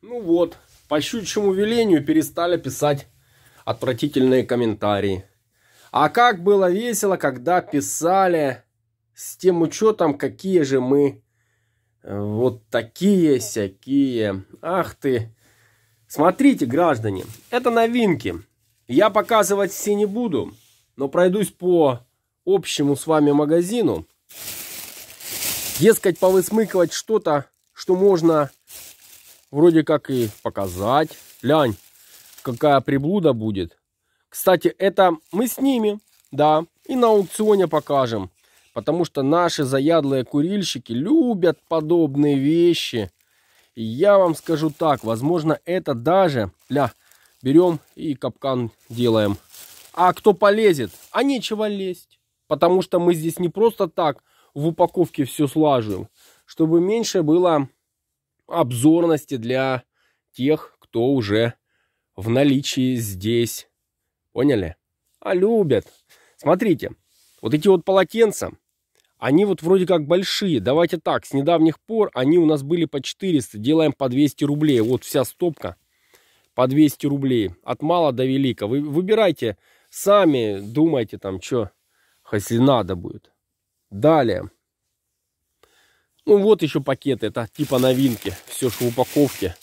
Ну вот, по щучьему велению перестали писать отвратительные комментарии. А как было весело, когда писали с тем учетом, какие же мы э, вот такие всякие. Ах ты. Смотрите, граждане, это новинки. Я показывать все не буду, но пройдусь по общему с вами магазину. Дескать, повысмыкивать что-то, что можно вроде как и показать. Лянь, какая приблуда будет. Кстати, это мы с ними, да, и на аукционе покажем. Потому что наши заядлые курильщики любят подобные вещи. И я вам скажу так, возможно, это даже... Ля, берем и капкан делаем. А кто полезет? А нечего лезть. Потому что мы здесь не просто так в упаковке все слаживаем. Чтобы меньше было обзорности для тех, кто уже в наличии здесь. Поняли? А любят. Смотрите, вот эти вот полотенца, они вот вроде как большие. Давайте так, с недавних пор они у нас были по 400, делаем по 200 рублей. Вот вся стопка по 200 рублей. От мала до велика. Вы выбирайте сами, думайте там, что, если надо будет. Далее. Ну вот еще пакеты, это типа новинки, все же в упаковке.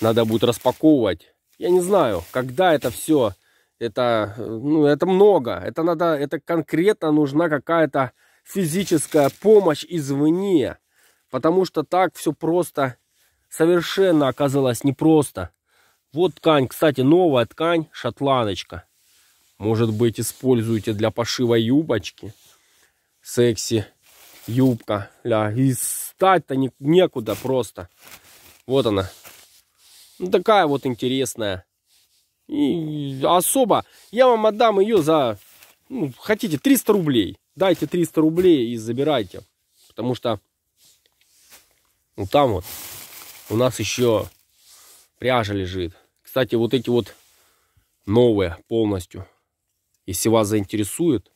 Надо будет распаковывать. Я не знаю, когда это все, это, ну, это много. Это надо, это конкретно нужна какая-то физическая помощь извне. Потому что так все просто, совершенно оказалось непросто. Вот ткань, кстати, новая ткань, шотланочка. Может быть, используете для пошива юбочки. Секси юбка, ля, и стать-то не, некуда просто. Вот она. Ну, такая вот интересная. И особо, я вам отдам ее за, ну, хотите, 300 рублей. Дайте 300 рублей и забирайте. Потому что, ну, там вот у нас еще пряжа лежит. Кстати, вот эти вот новые полностью. Если вас заинтересует.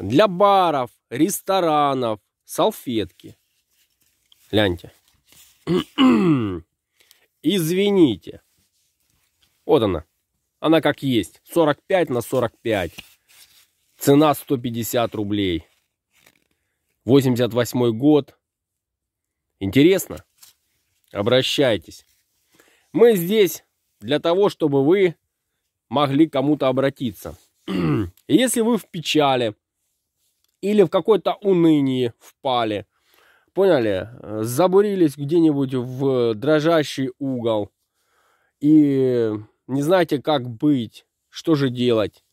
Для баров, ресторанов, салфетки. Гляньте. Извините. Вот она. Она как есть. 45 на 45. Цена 150 рублей. 88 год. Интересно? Обращайтесь. Мы здесь для того, чтобы вы могли кому-то обратиться. Если вы в печали, или в какое-то уныние впали. Поняли? Забурились где-нибудь в дрожащий угол и не знаете, как быть, что же делать.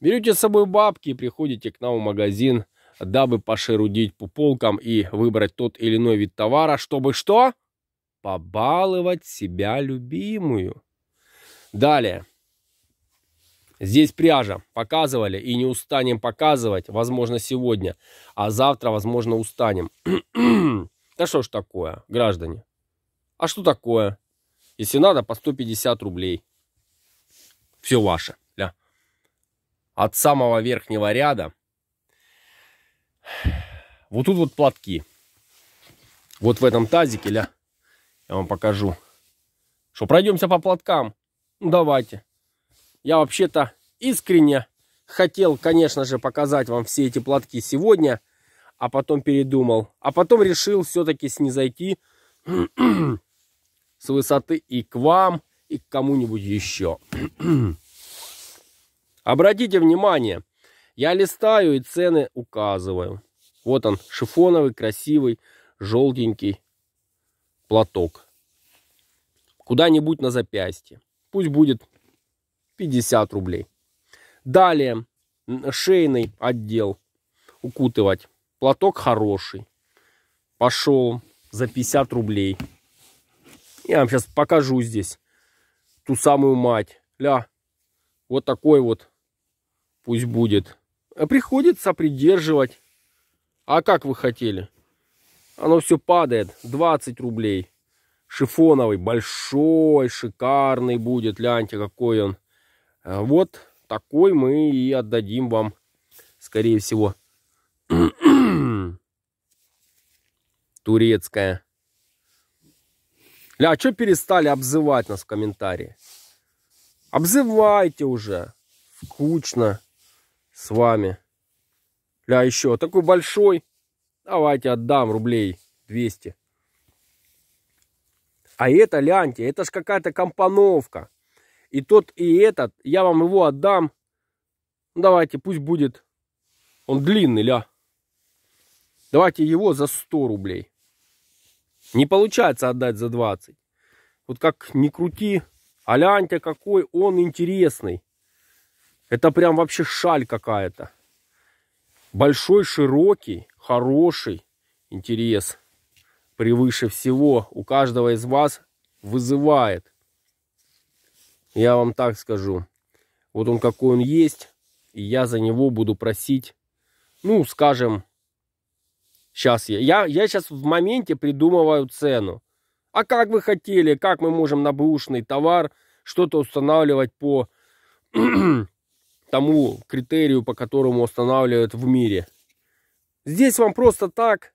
Берете с собой бабки и приходите к нам в магазин, дабы пошерудить по полкам и выбрать тот или иной вид товара, чтобы что? Побаловать себя любимую. Далее. Здесь пряжа. Показывали и не устанем показывать, возможно, сегодня. А завтра, возможно, устанем. да что ж такое, граждане? А что такое? Если надо, по 150 рублей. Все ваше. Ля. От самого верхнего ряда. Вот тут вот платки. Вот в этом тазике, ля. Я вам покажу. Что, пройдемся по платкам? Ну, давайте. Я вообще-то искренне хотел, конечно же, показать вам все эти платки сегодня, а потом передумал. А потом решил все-таки снизойти с высоты и к вам, и к кому-нибудь еще. Обратите внимание, я листаю и цены указываю. Вот он, шифоновый, красивый, желтенький платок. Куда-нибудь на запястье. Пусть будет 50 рублей. Далее шейный отдел укутывать. Платок хороший. Пошел за 50 рублей. Я вам сейчас покажу здесь ту самую мать. Ля, вот такой вот пусть будет. А приходится придерживать. А как вы хотели? Оно все падает. 20 рублей. Шифоновый, большой, шикарный будет. Ляньте, какой он. Э, вот такой мы и отдадим вам, скорее всего. Турецкая. Ля, а что перестали обзывать нас в комментарии? Обзывайте уже. Скучно с вами. Ля, еще такой большой. Давайте отдам рублей 200. А это, ляньте, это ж какая-то компоновка. И тот, и этот. Я вам его отдам. Ну, давайте, пусть будет. Он длинный, ля. Давайте его за 100 рублей. Не получается отдать за 20. Вот как ни крути. А какой он интересный. Это прям вообще шаль какая-то. Большой, широкий, хороший интерес превыше всего у каждого из вас вызывает. Я вам так скажу. Вот он какой он есть. И я за него буду просить, ну, скажем, сейчас я, я, я сейчас в моменте придумываю цену. А как вы хотели, как мы можем на бэушный товар что-то устанавливать по тому критерию, по которому устанавливают в мире. Здесь вам просто так.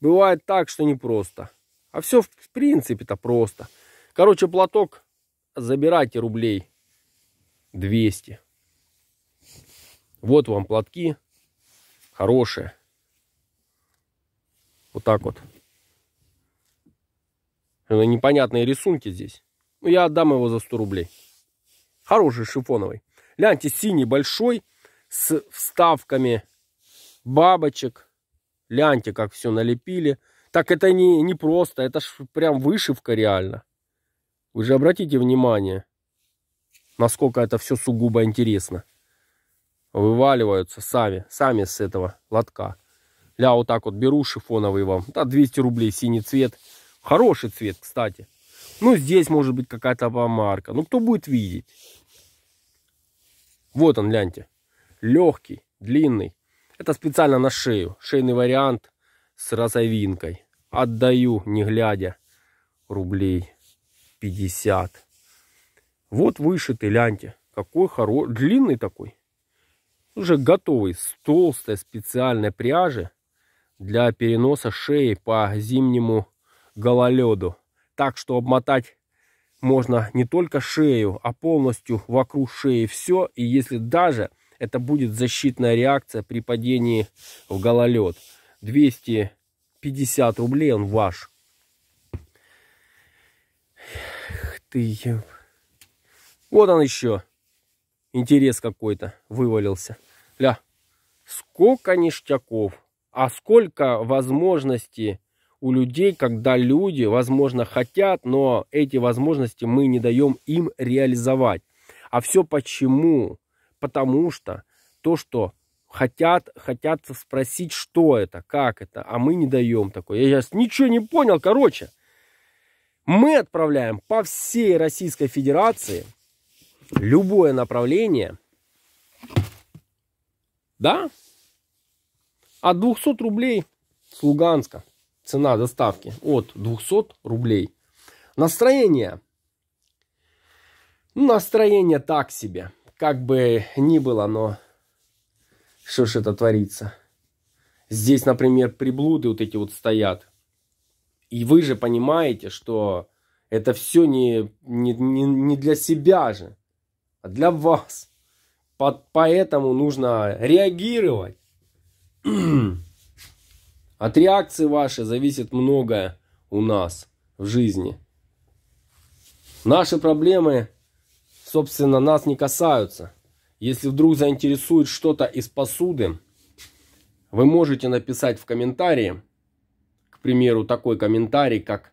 Бывает так, что не просто. А все в принципе-то просто. Короче, платок забирайте рублей 200. Вот вам платки. Хорошие. Вот так вот. Э, непонятные рисунки здесь. Ну, я отдам его за 100 рублей. Хороший шифоновый. Гляньте, синий большой, с вставками бабочек. Гляньте, как все налепили. Так это не, не просто, это ж прям вышивка реально. Вы же обратите внимание, насколько это все сугубо интересно. Вываливаются сами, сами с этого лотка. Ля, вот так вот беру шифоновый вам. Да, 200 рублей, синий цвет. Хороший цвет, кстати. Ну, здесь может быть какая-то помарка. Ну, кто будет видеть? Вот он, гляньте. Легкий, длинный. Это специально на шею. Шейный вариант с розовинкой. Отдаю, не глядя, рублей 50. Вот вышитый, ляньте. Какой хороший, длинный такой. Уже готовый, с толстой специальной пряжи для переноса шеи по зимнему гололеду. Так что обмотать можно не только шею, а полностью вокруг шеи все. И если даже это будет защитная реакция при падении в гололед. 250 рублей он ваш. ты... Вот он еще. Интерес какой-то вывалился. Ля, сколько ништяков, а сколько возможностей у людей, когда люди, возможно, хотят, но эти возможности мы не даем им реализовать. А все почему? Потому что то, что хотят, хотят спросить, что это, как это, а мы не даем такое. Я сейчас ничего не понял, короче. Мы отправляем по всей Российской Федерации любое направление, да, от 200 рублей с Луганска цена доставки от 200 рублей. Настроение. Ну, настроение так себе. Как бы ни было, но что ж это творится. Здесь, например, приблуды вот эти вот стоят. И вы же понимаете, что это все не, не, не, не для себя же, а для вас. По, поэтому нужно реагировать. От реакции вашей зависит многое у нас в жизни. Наши проблемы, собственно, нас не касаются. Если вдруг заинтересует что-то из посуды, вы можете написать в комментарии – к примеру, такой комментарий, как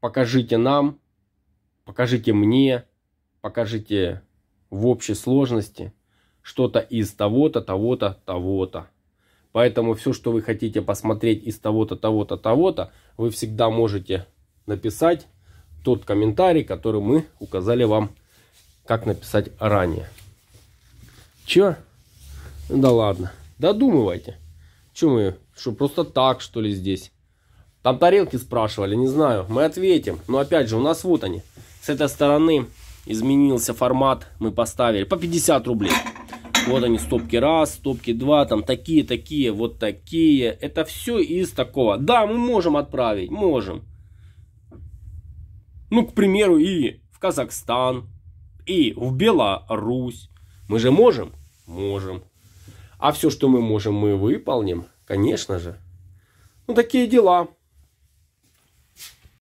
«покажите нам», «покажите мне», «покажите в общей сложности» что-то из того-то, того-то, того-то. Поэтому все, что вы хотите посмотреть из того-то, того-то, того-то, вы всегда можете написать тот комментарий, который мы указали вам, как написать ранее. Че? Да ладно. Додумывайте. Че мы, что просто так, что ли, здесь? Там тарелки спрашивали, не знаю. Мы ответим. Но опять же, у нас вот они. С этой стороны изменился формат. Мы поставили по 50 рублей. Вот они, стопки раз, стопки два, там такие, такие, вот такие. Это все из такого. Да, мы можем отправить, можем. Ну, к примеру, и в Казахстан, и в Беларусь. Мы же можем? Можем. А все, что мы можем, мы выполним, конечно же. Ну, такие дела.